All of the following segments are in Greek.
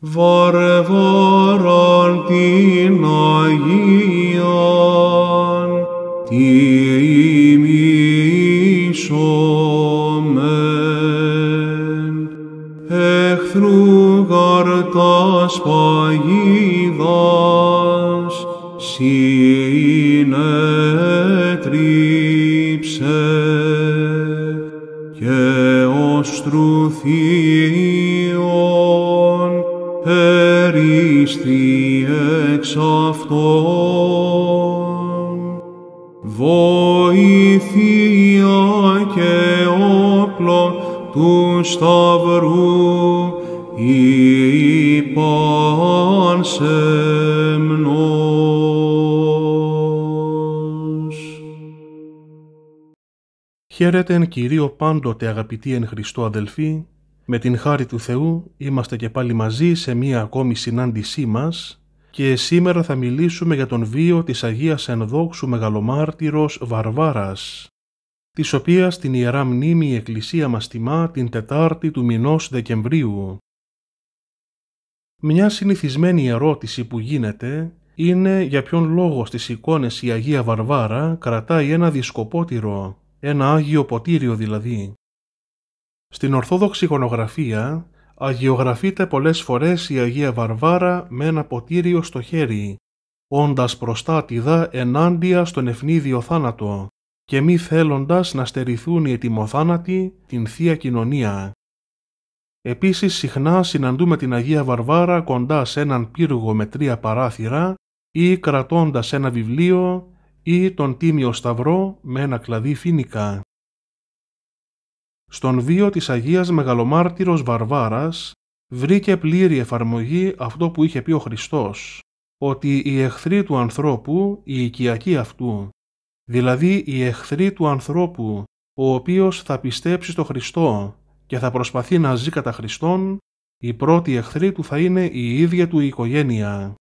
Βορ, την αγή. σταυρού υπαν Χαίρετε εν Κυρίο πάντοτε αγαπητοί εν Χριστώ αδελφοί, με την χάρη του Θεού είμαστε και πάλι μαζί σε μία ακόμη συνάντησή μας και σήμερα θα μιλήσουμε για τον βίο της Αγίας Ενδόξου Μεγαλομάρτυρος Βαρβάρας, της οποίας την Ιερά Μνήμη η Εκκλησία μας τιμά την Τετάρτη του μηνός Δεκεμβρίου. Μια συνηθισμένη ερώτηση που γίνεται είναι για ποιον λόγο στις εικόνες η Αγία Βαρβάρα κρατάει ένα δισκοπότηρο, ένα Άγιο Ποτήριο δηλαδή. Στην Ορθόδοξη εικονογραφία αγιογραφείται πολλές φορές η Αγία Βαρβάρα με ένα ποτήριο στο χέρι, όντας προστάτηδα ενάντια στον ευνίδιο θάνατο και μη θέλοντας να στερηθούν οι ετοιμοθάνατοι την Θεία Κοινωνία. Επίσης συχνά συναντούμε την Αγία Βαρβάρα κοντά σε έναν πύργο με τρία παράθυρα ή κρατώντας ένα βιβλίο ή τον Τίμιο Σταυρό με ένα κλαδί φίνικα. Στον βίο της Αγίας Μεγαλομάρτυρος Βαρβάρας βρήκε πλήρη εφαρμογή αυτό που είχε πει ο Χριστός, ότι οι εχθροί του ανθρώπου, οι οικιακοί αυτού δηλαδή οι εχθροί του ανθρώπου, ο οποίος θα πιστέψει στο Χριστό και θα προσπαθεί να ζει κατά Χριστόν, η πρώτη εχθροί του θα είναι η ίδια του η οικογένεια.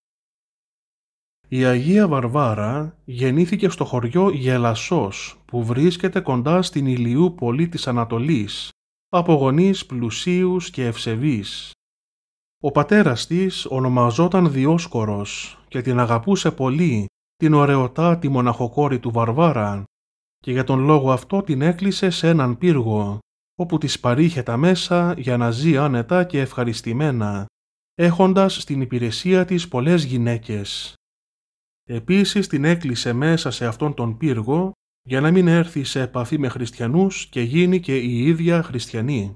Η Αγία Βαρβάρα γεννήθηκε στο χωριό Γελασσός που βρίσκεται κοντά στην ηλιού πόλη της Ανατολής, από γονείς πλουσίους και ευσεβείς. Ο πατέρας της ονομαζόταν Διόσκορος και την αγαπούσε πολύ την ωραιοτάτη μοναχοκόρη του Βαρβάρα και για τον λόγο αυτό την έκλεισε σε έναν πύργο, όπου της παρήχε τα μέσα για να ζει άνετα και ευχαριστημένα, έχοντας στην υπηρεσία της πολλές γυναίκες. Επίσης την έκλεισε μέσα σε αυτόν τον πύργο για να μην έρθει σε επαφή με χριστιανούς και γίνει και η ίδια χριστιανή.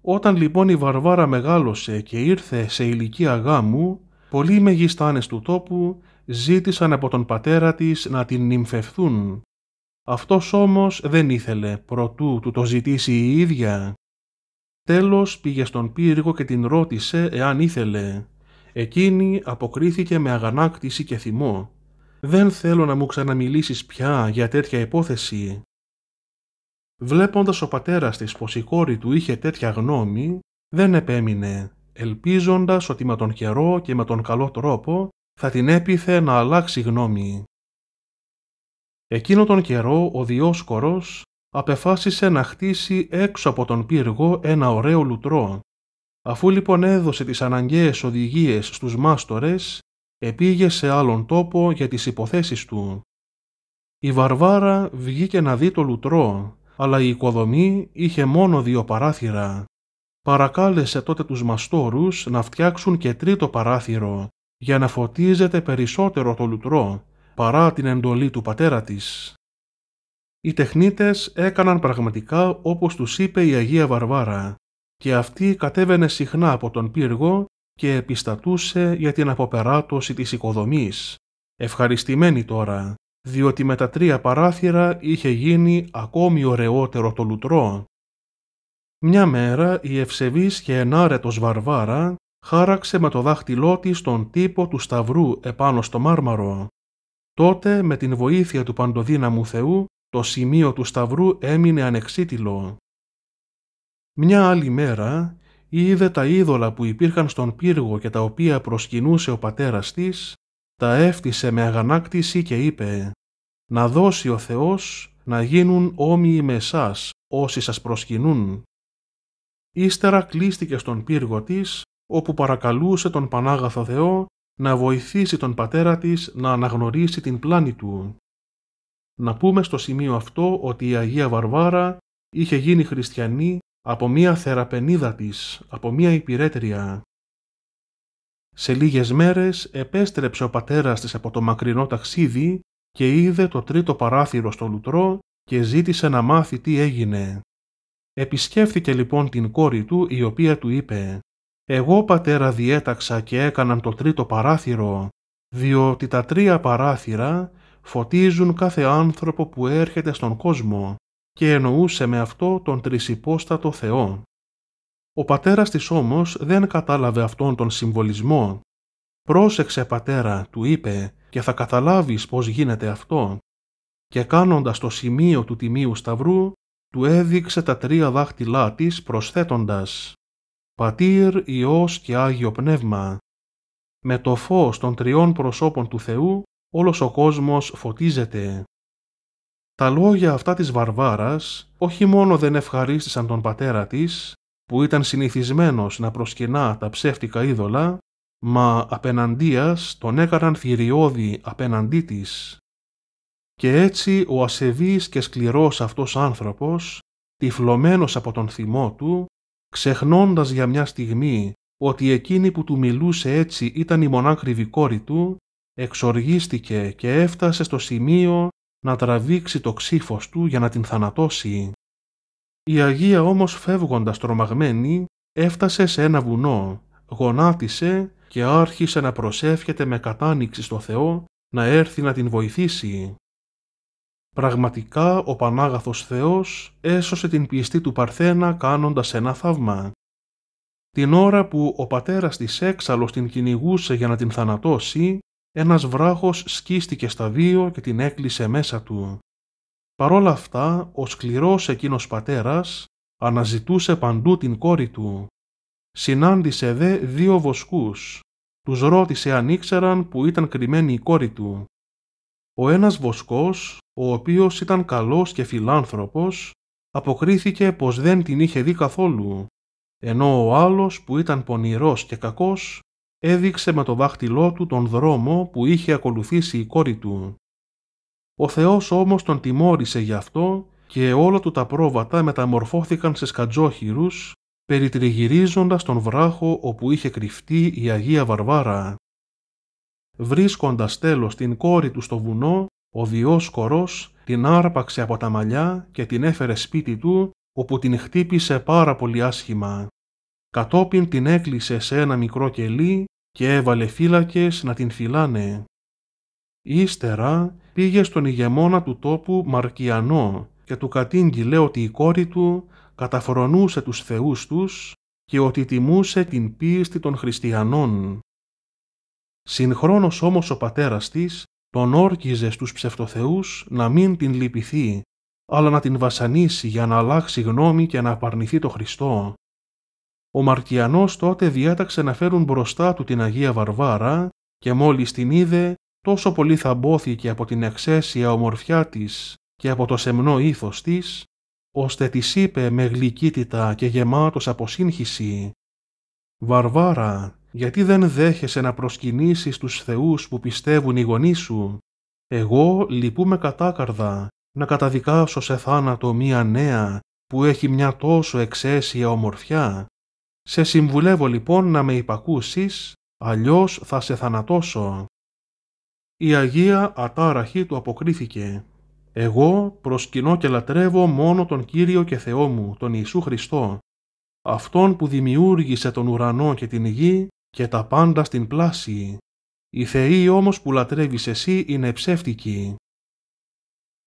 Όταν λοιπόν η Βαρβάρα μεγάλωσε και ήρθε σε ηλικία γάμου, πολλοί μεγιστάνες του τόπου ζήτησαν από τον πατέρα της να την νυμφευθούν. Αυτός όμως δεν ήθελε προτού του το ζητήσει η ίδια. Τέλος πήγε στον πύργο και την ρώτησε εάν ήθελε. Εκείνη αποκρίθηκε με αγανάκτηση και θυμό. «Δεν θέλω να μου ξαναμιλήσεις πια για τέτοια υπόθεση». Βλέποντας ο πατέρας της πως η κόρη του είχε τέτοια γνώμη, δεν επέμεινε, ελπίζοντας ότι με τον καιρό και με τον καλό τρόπο θα την έπιθε να αλλάξει γνώμη. Εκείνο τον καιρό ο Διόσκορος απεφάσισε να χτίσει έξω από τον πύργο ένα ωραίο λουτρό. Αφού λοιπόν έδωσε τις αναγκαίες οδηγίες στους μάστορες, επήγε σε άλλον τόπο για τις υποθέσεις του. Η Βαρβάρα βγήκε να δει το λουτρό, αλλά η οικοδομή είχε μόνο δύο παράθυρα. Παρακάλεσε τότε τους μαστόρους να φτιάξουν και τρίτο παράθυρο, για να φωτίζεται περισσότερο το λουτρό παρά την εντολή του πατέρα της. Οι τεχνίτες έκαναν πραγματικά όπως τους είπε η Αγία Βαρβάρα και αυτή κατέβαινε συχνά από τον πύργο και επιστατούσε για την αποπεράτωση της οικοδομής, ευχαριστημένη τώρα, διότι με τα τρία παράθυρα είχε γίνει ακόμη ωραιότερο το λουτρό. Μια μέρα η ευσεβής και ενάρετος Βαρβάρα χάραξε με το δάχτυλό της τον τύπο του σταυρού επάνω στο μάρμαρο. Τότε με την βοήθεια του παντοδύναμου Θεού το σημείο του σταυρού έμεινε ανεξίτηλο. Μια άλλη μέρα είδε τα είδωλα που υπήρχαν στον πύργο και τα οποία προσκυνούσε ο πατέρας της, τα έφτισε με αγανάκτηση και είπε «Να δώσει ο Θεός να γίνουν όμοιοι με εσάς όσοι σας προσκυνούν». Ύστερα κλείστηκε στον πύργο της όπου παρακαλούσε τον Πανάγαθο Θεό να βοηθήσει τον πατέρα της να αναγνωρίσει την πλάνη του. Να πούμε στο σημείο αυτό ότι η Αγία Βαρβάρα είχε γίνει χριστιανή από μία θεραπενίδα της, από μία υπηρέτρια. Σε λίγες μέρες επέστρεψε ο πατέρας της από το μακρινό ταξίδι και είδε το τρίτο παράθυρο στο λουτρό και ζήτησε να μάθει τι έγινε. Επισκέφθηκε λοιπόν την κόρη του η οποία του είπε εγώ πατέρα διέταξα και έκαναν το τρίτο παράθυρο, διότι τα τρία παράθυρα φωτίζουν κάθε άνθρωπο που έρχεται στον κόσμο και εννοούσε με αυτό τον τρισυπόστατο Θεό. Ο πατέρας της όμως δεν κατάλαβε αυτόν τον συμβολισμό. «Πρόσεξε πατέρα», του είπε, «και θα καταλάβεις πώς γίνεται αυτό». Και κάνοντας το σημείο του Τιμίου Σταυρού, του έδειξε τα τρία δάχτυλά της προσθέτοντας Πατήρ, Υιός και Άγιο Πνεύμα. Με το φως των τριών προσώπων του Θεού όλος ο κόσμος φωτίζεται. Τα λόγια αυτά της Βαρβάρας όχι μόνο δεν ευχαρίστησαν τον πατέρα της, που ήταν συνηθισμένος να προσκυνά τα ψεύτικα είδωλα, μα απέναντίας τον έκαναν θηριώδη απέναντί της. Και έτσι ο ασεβής και σκληρός αυτός άνθρωπος, τυφλωμένος από τον θυμό του, ξεχνώντας για μια στιγμή ότι εκείνη που του μιλούσε έτσι ήταν η μονάκριβη κόρη του, εξοργίστηκε και έφτασε στο σημείο να τραβήξει το ξύφος του για να την θανατώσει. Η Αγία όμως φεύγοντας τρομαγμένη έφτασε σε ένα βουνό, γονάτισε και άρχισε να προσεύχεται με κατάνοιξη στο Θεό να έρθει να την βοηθήσει. Πραγματικά ο Πανάγαθος Θεός έσωσε την πιστή του Παρθένα κάνοντας ένα θαύμα. Την ώρα που ο πατέρας της έξαλλος την κυνηγούσε για να την θανατώσει, ένας βράχος σκίστηκε στα δύο και την έκλεισε μέσα του. Παρόλα αυτά, ο σκληρός εκείνος πατέρας αναζητούσε παντού την κόρη του. Συνάντησε δε δύο βοσκούς. Τους ρώτησε αν ήξεραν που ήταν κρυμμένη η κόρη του ο ένας βοσκός, ο οποίος ήταν καλός και φιλάνθρωπος, αποκρίθηκε πως δεν την είχε δει καθόλου, ενώ ο άλλος που ήταν πονηρός και κακός έδειξε με το δάχτυλό του τον δρόμο που είχε ακολουθήσει η κόρη του. Ο Θεός όμως τον τιμώρησε γι' αυτό και όλα του τα πρόβατα μεταμορφώθηκαν σε σκατζόχυρους, περιτριγυρίζοντας τον βράχο όπου είχε κρυφτεί η Αγία Βαρβάρα βρίσκοντας τέλος την κόρη του στο βουνό, ο βιός κορός την άρπαξε από τα μαλλιά και την έφερε σπίτι του, όπου την χτύπησε πάρα πολύ άσχημα. Κατόπιν την έκλεισε σε ένα μικρό κελί και έβαλε φύλακες να την φυλάνε. Ύστερα πήγε στον ηγεμόνα του τόπου Μαρκιανό και του κατήγγειλε ότι η κόρη του καταφρονούσε τους θεούς τους και ότι τιμούσε την πίστη των χριστιανών. Συγχρόνως όμως ο πατέρας της τον όρκιζε στους ψευτοθεούς να μην την λυπηθεί, αλλά να την βασανίσει για να αλλάξει γνώμη και να απαρνηθεί το Χριστό. Ο Μαρκιανός τότε διάταξε να φέρουν μπροστά του την Αγία Βαρβάρα και μόλις την είδε τόσο πολύ θαμπόθηκε από την εξαίσια ομορφιά της και από το σεμνό ήθος της, ώστε της είπε με γλυκύτητα και γεμάτος από σύγχυση «Βαρβάρα, γιατί δεν δέχεσαι να προσκυνήσεις τους θεούς που πιστεύουν οι γονείς σου. Εγώ λυπούμαι κατάκαρδα να καταδικάσω σε θάνατο μία νέα που έχει μια τόσο εξαίσια ομορφιά. Σε συμβουλεύω λοιπόν να με υπακούσεις, αλλιώς θα σε θανατώσω. Η Αγία Ατάραχη του αποκρίθηκε. Εγώ προσκυνώ και λατρεύω μόνο τον Κύριο και Θεό μου, τον Ιησού Χριστό, Αυτόν που δημιούργησε τον ουρανό και την γη και τα πάντα στην πλάση. η θεη όμως που λατρεύεις εσύ είναι ψευτικη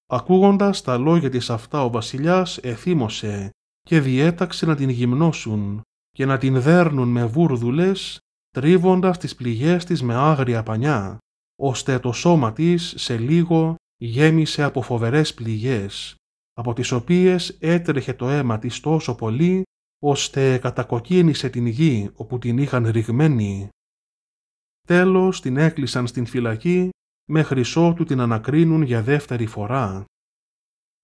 Ακούγοντας τα λόγια της αυτά ο βασιλιάς εθύμωσε και διέταξε να την γυμνώσουν και να την δέρνουν με βούρδουλες, τρίβοντας τις πληγές της με άγρια πανιά, ώστε το σώμα της σε λίγο γέμισε από φοβερές πληγές, από τις οποίες έτρεχε το αίμα της τόσο πολύ ώστε κατακοκκίνησε την γη όπου την είχαν ρηγμένη. Τέλος την έκλεισαν στην φυλακή μέχρι ότου την ανακρίνουν για δεύτερη φορά.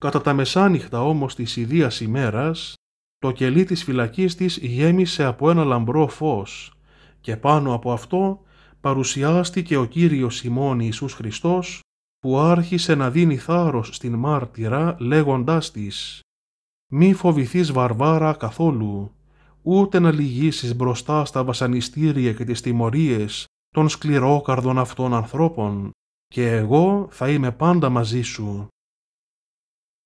Κατά τα μεσάνυχτα όμως της ιδίας ημέρας, το κελί της φυλακής της γέμισε από ένα λαμπρό φως και πάνω από αυτό παρουσιάστηκε ο Κύριος Σιμών Ιησούς Χριστός που άρχισε να δίνει θάρρος στην μάρτυρα λέγοντάς της μη φοβηθείς βαρβάρα καθόλου, ούτε να λυγίσεις μπροστά στα βασανιστήρια και τις τιμωρίες των σκληρόκαρδων αυτών ανθρώπων, και εγώ θα είμαι πάντα μαζί σου.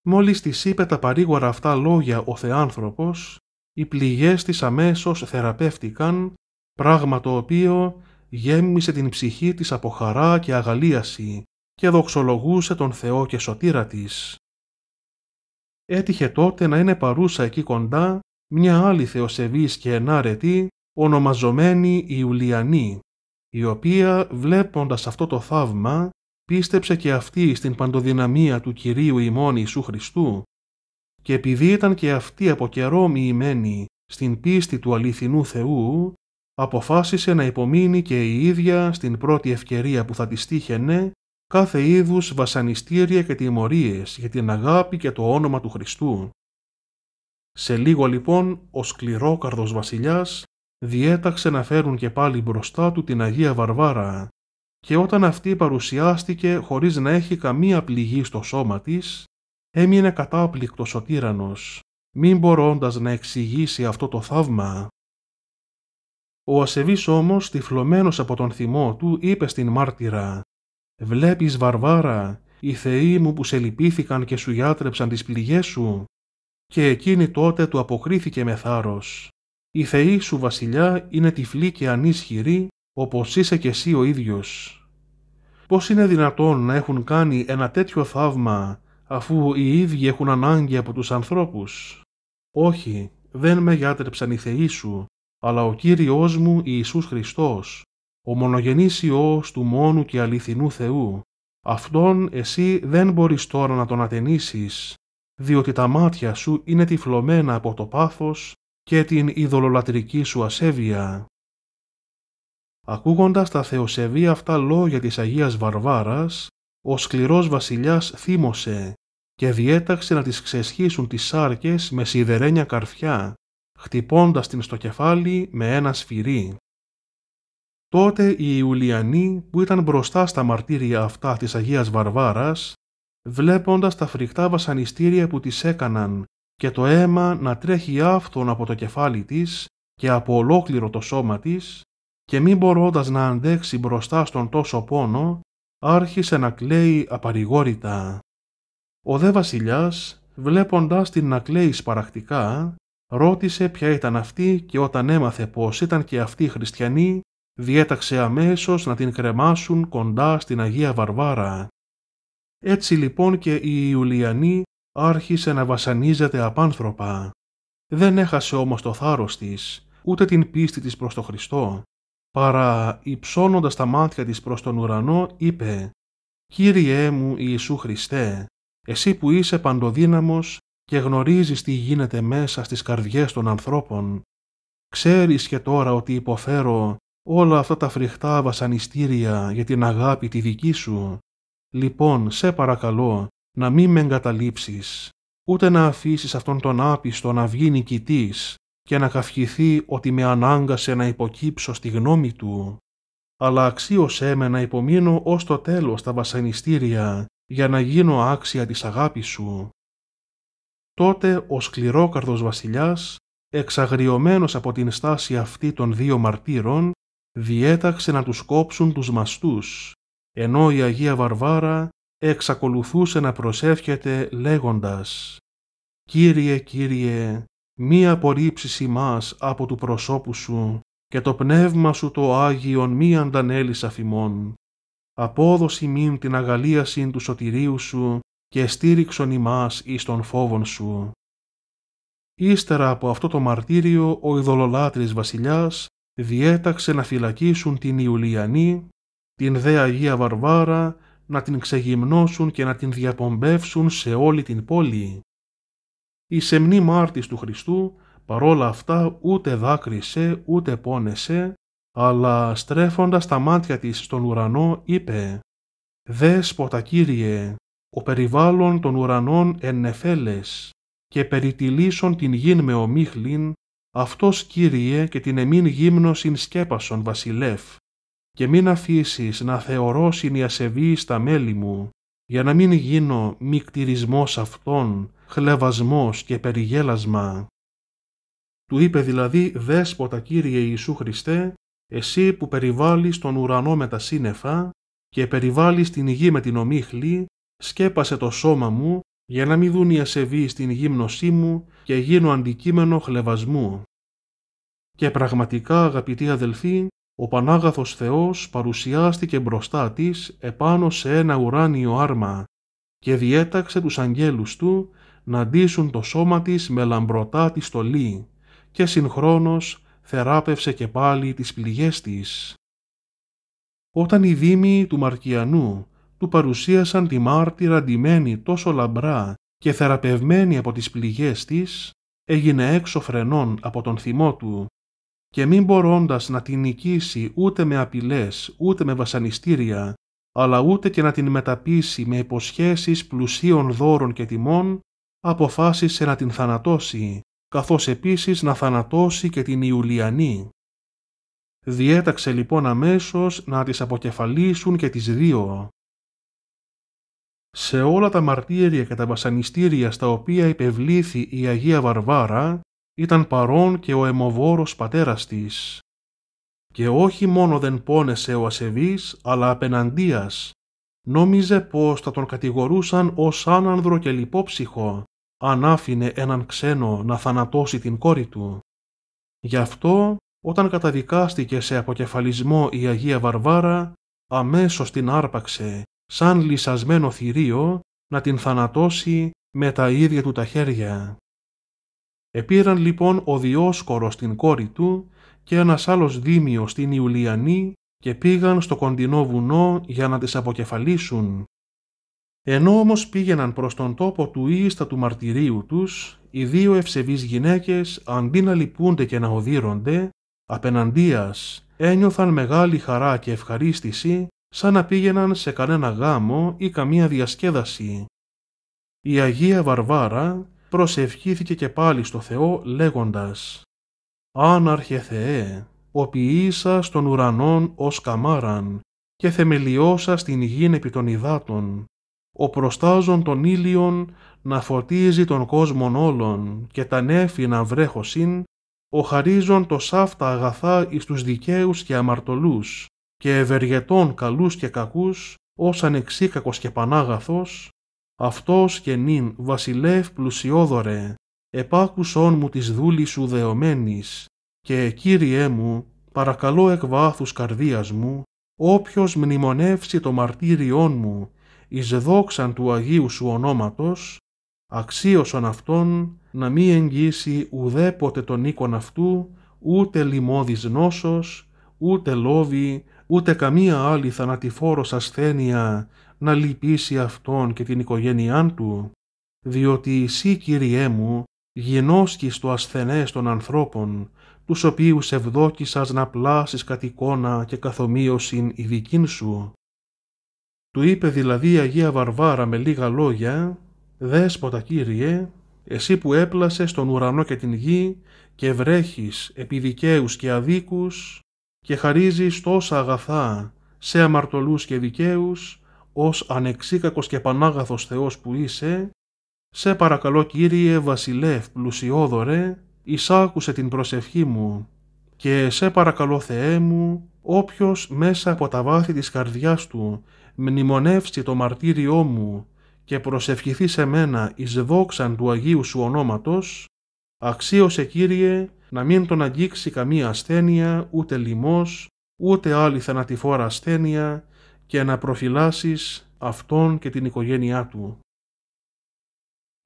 Μόλις της είπε τα παρήγορα αυτά λόγια ο Θεάνθρωπος, οι πληγές της αμέσως θεραπεύτηκαν, πράγμα το οποίο γέμισε την ψυχή της από χαρά και αγαλίαση και δοξολογούσε τον Θεό και σωτήρα της έτυχε τότε να είναι παρούσα εκεί κοντά μια άλλη θεοσεβής και ενάρετη, ονομαζομένη Ιουλιανή, η οποία βλέποντας αυτό το θαύμα πίστεψε και αυτή στην παντοδυναμία του Κυρίου ημών Ιησού Χριστού και επειδή ήταν και αυτή από καιρό μοιημένη στην πίστη του αληθινού Θεού, αποφάσισε να υπομείνει και η ίδια στην πρώτη ευκαιρία που θα της τύχαινε κάθε είδους βασανιστήρια και τιμωρίες για την αγάπη και το όνομα του Χριστού. Σε λίγο λοιπόν ο σκληρόκαρδος βασιλιάς διέταξε να φέρουν και πάλι μπροστά του την Αγία Βαρβάρα και όταν αυτή παρουσιάστηκε χωρίς να έχει καμία πληγή στο σώμα της, έμεινε κατάπληκτος ο τύρανος, μην μπορώντας να εξηγήσει αυτό το θαύμα. Ο ασεβής όμως, τυφλωμένος από τον θυμό του, είπε στην μάρτυρα Βλέπεις Βαρβάρα, οι θεοί μου που σε λυπήθηκαν και σου γιάτρεψαν τις πληγές σου». Και εκείνη τότε του αποκρίθηκε με θάρρος. «Η θεοί σου βασιλιά είναι τυφλή και ανίσχυρη, όπως είσαι και εσύ ο ίδιος». Πώς είναι δυνατόν να έχουν κάνει ένα τέτοιο θαύμα αφού οι ίδιοι έχουν ανάγκη από τους ανθρώπους. Όχι, δεν με γιάτρεψαν οι θεοί σου, αλλά ο Κύριος μου Ιησούς Χριστός, ο μονογενής Υιός του μόνου και αληθινού Θεού, αυτόν εσύ δεν μπορείς τώρα να τον ατενίσεις, διότι τα μάτια σου είναι τυφλωμένα από το πάθος και την ειδωλολατρική σου ασέβεια. Ακούγοντας τα θεοσεβή αυτά λόγια της Αγίας Βαρβάρας, ο σκληρός βασιλιάς θύμωσε και διέταξε να τις ξεσχίσουν τις σάρκες με σιδερένια καρφιά, χτυπώντας την στο κεφάλι με ένα σφυρί. Τότε οι Ιουλιανοί που ήταν μπροστά στα μαρτύρια αυτά της Αγίας Βαρβάρας, βλέποντας τα φρικτά βασανιστήρια που τις έκαναν και το αίμα να τρέχει αυτόν από το κεφάλι της και από ολόκληρο το σώμα της και μην μπορώντας να αντέξει μπροστά στον τόσο πόνο, άρχισε να κλαίει απαρηγόρητα. Ο δε βασιλιάς, βλέποντάς την να κλαίει σπαρακτικά, ρώτησε ποια ήταν αυτή και όταν έμαθε πως ήταν και αυτοί χριστιανοί, διέταξε αμέσως να την κρεμάσουν κοντά στην Αγία Βαρβάρα. Έτσι λοιπόν και η Ιουλιανή άρχισε να βασανίζεται απάνθρωπα. Δεν έχασε όμως το θάρρος της, ούτε την πίστη της προς τον Χριστό, παρά υψώνοντας τα μάτια της προς τον ουρανό είπε «Κύριέ μου Ιησού Χριστέ, εσύ που είσαι παντοδύναμος και γνωρίζεις τι γίνεται μέσα στις καρδιές των ανθρώπων, ξέρεις και τώρα ότι υποφέρω όλα αυτά τα φρικτά βασανιστήρια για την αγάπη τη δική σου. Λοιπόν, σε παρακαλώ να μην με εγκαταλείψεις, ούτε να αφήσεις αυτόν τον άπιστο να βγει νικητής και να καυχηθεί ότι με ανάγκασε να υποκύψω στη γνώμη του, αλλά αξίωσέ με να υπομείνω ως το τέλος τα βασανιστήρια για να γίνω άξια της αγάπης σου. Τότε ο σκληρόκαρδος βασιλιάς, εξαγριωμένος από την στάση αυτή των δύο μαρτύρων, διέταξε να τους κόψουν τους μαστούς, ενώ η Αγία Βαρβάρα εξακολουθούσε να προσεύχεται λέγοντας «Κύριε, Κύριε, μη απορρίψεις ημάς από του προσώπου Σου και το πνεύμα Σου το Άγιον μη αντανέλης αφημών. Απόδοση μην την αγαλίαση του σωτηρίου Σου και στήριξον ημάς εις των φόβων Σου». Ύστερα από αυτό το μαρτύριο ο ειδωλολάτρης βασιλιάς διέταξε να φυλακίσουν την Ιουλιανή, την δε Αγία Βαρβάρα, να την ξεγυμνώσουν και να την διαπομπεύσουν σε όλη την πόλη. Η σεμνή μάρτης του Χριστού παρόλα αυτά ούτε δάκρυσε ούτε πόνεσε, αλλά στρέφοντας τα μάτια της στον ουρανό είπε «Δες ποτακύριε, Κύριε, ο περιβάλλον των ουρανών ενεφέλες και περιτυλίσον την γην με ομίχλην αυτός, Κύριε, και την εμήν γύμνωσιν σκέπασον βασιλεύ, και μην αφήσεις να θεωρώσιν οι ασεβείς στα μέλη μου, για να μην γίνω μη αυτών, χλεβασμός και περιγέλασμα. Του είπε δηλαδή «Δέσποτα Κύριε Ιησού Χριστέ, εσύ που περιβάλλεις τον ουρανό με τα σύννεφα και περιβάλλεις την γη με την ομίχλη, σκέπασε το σώμα μου για να μην δουν οι ασεβοί στην γύμνωσή μου και γίνω αντικείμενο χλεβασμού. Και πραγματικά αγαπητοί αδελφοί, ο Πανάγαθος Θεός παρουσιάστηκε μπροστά της επάνω σε ένα ουράνιο άρμα και διέταξε τους αγγέλους του να ντύσουν το σώμα της με λαμπρωτά τη στολή και συγχρόνως θεράπευσε και πάλι τις πληγές της. Όταν οι δήμοι του Μαρκιανού του παρουσίασαν τη μάρτυρα ντυμένη τόσο λαμπρά και θεραπευμένη από τις πληγές της, έγινε έξω φρενών από τον θυμό του και μην μπορώντας να την νικήσει ούτε με απειλές, ούτε με βασανιστήρια, αλλά ούτε και να την μεταπίσει με υποσχέσεις πλουσίων δώρων και τιμών, αποφάσισε να την θανατώσει, καθώς επίσης να θανατώσει και την Ιουλιανή. Διέταξε λοιπόν αμέσως να τις αποκεφαλίσουν και τις δύο, σε όλα τα μαρτύρια και τα βασανιστήρια στα οποία υπευλήθη η Αγία Βαρβάρα, ήταν παρόν και ο αιμοβόρος πατέρας της. Και όχι μόνο δεν πόνεσε ο ασεβής, αλλά απέναντίας. Νόμιζε πως θα τον κατηγορούσαν ως άνανδρο και λιπόψυχο, αν άφηνε έναν ξένο να θανατώσει την κόρη του. Γι' αυτό, όταν καταδικάστηκε σε αποκεφαλισμό η Αγία Βαρβάρα, αμέσως την άρπαξε σαν λυσασμένο θηρίο να την θανατώσει με τα ίδια του τα χέρια. Επήραν λοιπόν ο Διόσκορος την κόρη του και ένας άλλος δίμιος την Ιουλιανή και πήγαν στο κοντινό βουνό για να τις αποκεφαλίσουν. Ενώ όμως πήγαιναν προς τον τόπο του ίστα του μαρτυρίου τους, οι δύο ευσεβείς γυναίκες αντί να λυπούνται και να οδύρονται, απέναντίας ένιωθαν μεγάλη χαρά και ευχαρίστηση σαν να πήγαιναν σε κανένα γάμο ή καμία διασκέδαση. Η Αγία Βαρβάρα προσευχήθηκε και πάλι στο Θεό λέγοντας «Άναρχε Θεέ, οποιήσα στον ουρανόν ως καμάραν και θεμελιώσα στην υγιήν επί των υδάτων, ο προστάζων των ήλιων να φωτίζει τον κόσμον όλων και τα νέφη να βρέχωσιν, ο χαρίζων το σάφτα αγαθά εις τους δικαίους και αμαρτωλούς, και ευεργετών καλούς και κακούς, ως ανεξίκακος και πανάγαθος, αυτός και νυν βασιλεύ πλουσιόδωρε, επάκουσόν μου της δούλης σου δεωμένης, και Κύριέ μου, παρακαλώ εκ βάθους καρδίας μου, όποιος μνημονεύσει το μαρτύριόν μου, εις δόξαν του Αγίου σου ονόματος, αξίωσον αυτόν να μη εγγύσει ουδέποτε τον οίκον αυτού, ούτε λοιμώδης νόσος, ούτε λόβη, ούτε καμία άλλη θανατηφόρος ασθένεια να λυπήσει αυτόν και την οικογένειά του, διότι εσύ, Κύριέ μου, γινώσκεις το ασθενές των ανθρώπων, τους οποίους ευδόκισας να πλάσεις κατ' εικόνα και καθομοίωσιν η δική σου. Του είπε δηλαδή η Αγία Βαρβάρα με λίγα λόγια, «Δέσποτα Κύριε, εσύ που έπλασες τον ουρανό και την γη και βρέχεις επί και αδίκους, και χαρίζεις τόσα αγαθά σε αμαρτωλούς και δικαίους, ως ανεξίκακος και πανάγαθος Θεός που είσαι, σε παρακαλώ Κύριε Βασιλεύ πλουσιόδωρε, εισάκουσε την προσευχή μου και σε παρακαλώ Θεέ μου, όποιος μέσα από τα βάθη της καρδιάς του μνημονεύσει το μαρτύριό μου και προσευχηθεί σε μένα εις δόξαν του Αγίου Σου ονόματος, αξίωσε Κύριε να μην τον αγγίξει καμία ασθένεια, ούτε λοιμός, ούτε άλλη θανατηφόρα ασθένεια και να προφυλάσεις αυτόν και την οικογένειά του.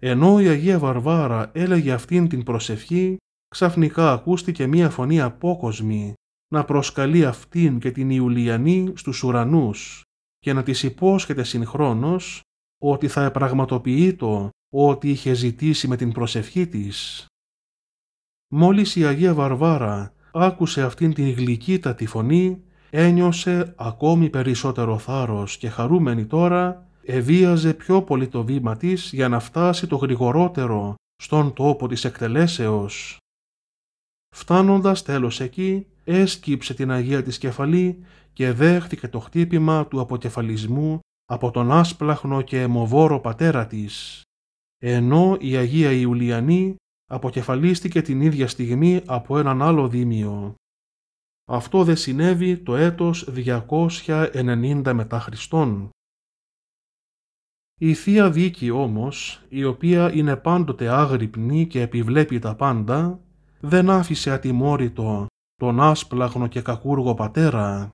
Ενώ η Αγία Βαρβάρα έλεγε αυτήν την προσευχή, ξαφνικά ακούστηκε μία φωνή απόκοσμη να προσκαλεί αυτήν και την Ιουλιανή στους ουρανούς και να της υπόσχεται συγχρόνως ότι θα επραγματοποιεί το ότι είχε ζητήσει με την προσευχή της. Μόλις η Αγία Βαρβάρα άκουσε αυτήν την γλυκύτατη φωνή, ένιωσε ακόμη περισσότερο θάρρος και χαρούμενη τώρα, εβίαζε πιο πολύ το βήμα της για να φτάσει το γρηγορότερο στον τόπο της εκτελέσεως. Φτάνοντας τέλος εκεί, έσκυψε την Αγία της κεφαλή και δέχτηκε το χτύπημα του αποκεφαλισμού από τον άσπλαχνο και αιμοβόρο πατέρα της. Ενώ η Αγία Ιουλιανή αποκεφαλίστηκε την ίδια στιγμή από έναν άλλο δήμιο. Αυτό δε συνέβη το έτος 290 μετά Χριστόν. Η Θεία Δίκη όμως, η οποία είναι πάντοτε άγρυπνη και επιβλέπει τα πάντα, δεν άφησε ατιμόρυτο τον άσπλαχνο και κακούργο πατέρα.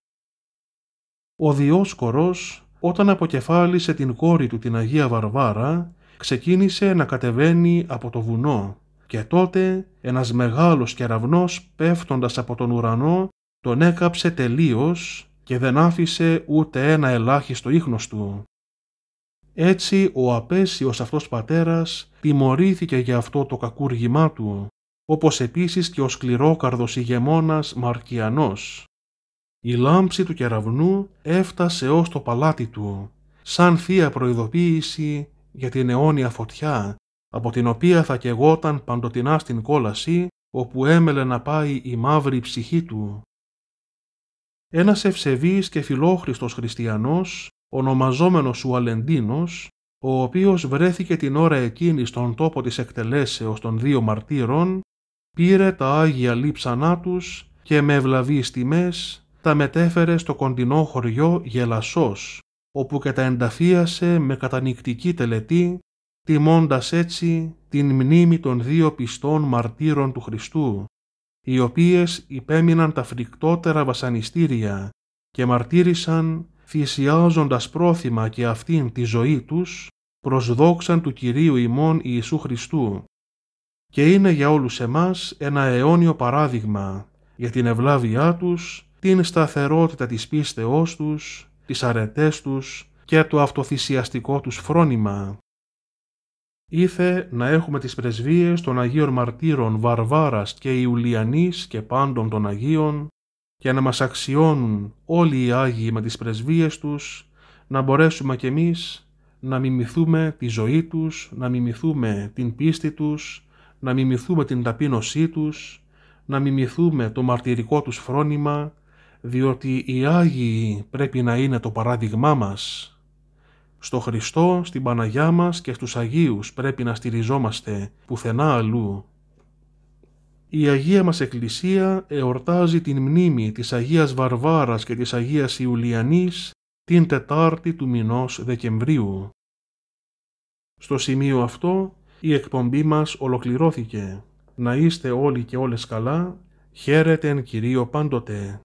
Ο Διόσκορος, όταν αποκεφάλισε την κόρη του την Αγία Βαρβάρα, ξεκίνησε να κατεβαίνει από το βουνό. Και τότε ένας μεγάλος κεραυνός πέφτοντας από τον ουρανό τον έκαψε τελείως και δεν άφησε ούτε ένα ελάχιστο ίχνος του. Έτσι ο απέσιος αυτός πατέρας τιμωρήθηκε για αυτό το κακούργημά του, όπως επίσης και ο σκληρόκαρδος ηγεμόνας Μαρκιανός. Η λάμψη του κεραυνού έφτασε ως το παλάτι του, σαν θεία προειδοποίηση για την αιώνια φωτιά από την οποία θα κεγόταν παντοτινά στην κόλαση, όπου έμελε να πάει η μαύρη ψυχή του. Ένας ευσεβής και φιλόχριστος χριστιανός, ονομαζόμενος Ουαλεντίνος, ο οποίος βρέθηκε την ώρα εκείνη στον τόπο της εκτελέσεως των δύο μαρτύρων, πήρε τα Άγια λείψανά τους και με ευλαβείς τιμές τα μετέφερε στο κοντινό χωριό Γελασσός, όπου και τα ενταφίασε με κατανικτική τελετή τιμώντας έτσι την μνήμη των δύο πιστών μαρτύρων του Χριστού, οι οποίες υπέμειναν τα φρικτότερα βασανιστήρια και μαρτύρησαν θυσιάζοντας πρόθυμα και αυτήν τη ζωή τους προς δόξαν του Κυρίου ημών Ιησού Χριστού και είναι για όλους εμάς ένα αιώνιο παράδειγμα για την ευλάβειά τους, την σταθερότητα της πίστεώς τους, τις αρετές τους και το αυτοθυσιαστικό τους φρόνημα ήθε να έχουμε τις πρεσβείες των Αγίων Μαρτύρων Βαρβάρας και Ιουλιανής και πάντων των Αγίων και να μας αξιώνουν όλοι οι Άγιοι με τις πρεσβείες τους να μπορέσουμε κι εμείς να μιμηθούμε τη ζωή τους, να μιμηθούμε την πίστη τους, να μιμηθούμε την ταπείνωσή τους, να μιμηθούμε το μαρτυρικό τους φρόνημα, διότι οι Άγιοι πρέπει να είναι το παράδειγμά μας. Στο Χριστό, στην Παναγιά μας και στους Αγίους πρέπει να στηριζόμαστε, πουθενά αλλού. Η Αγία μας Εκκλησία εορτάζει την μνήμη της Αγίας Βαρβάρας και της Αγίας Ιουλιανής την Τετάρτη του μηνός Δεκεμβρίου. Στο σημείο αυτό η εκπομπή μας ολοκληρώθηκε. Να είστε όλοι και όλες καλά, χαίρετε εν Κυρίω πάντοτε.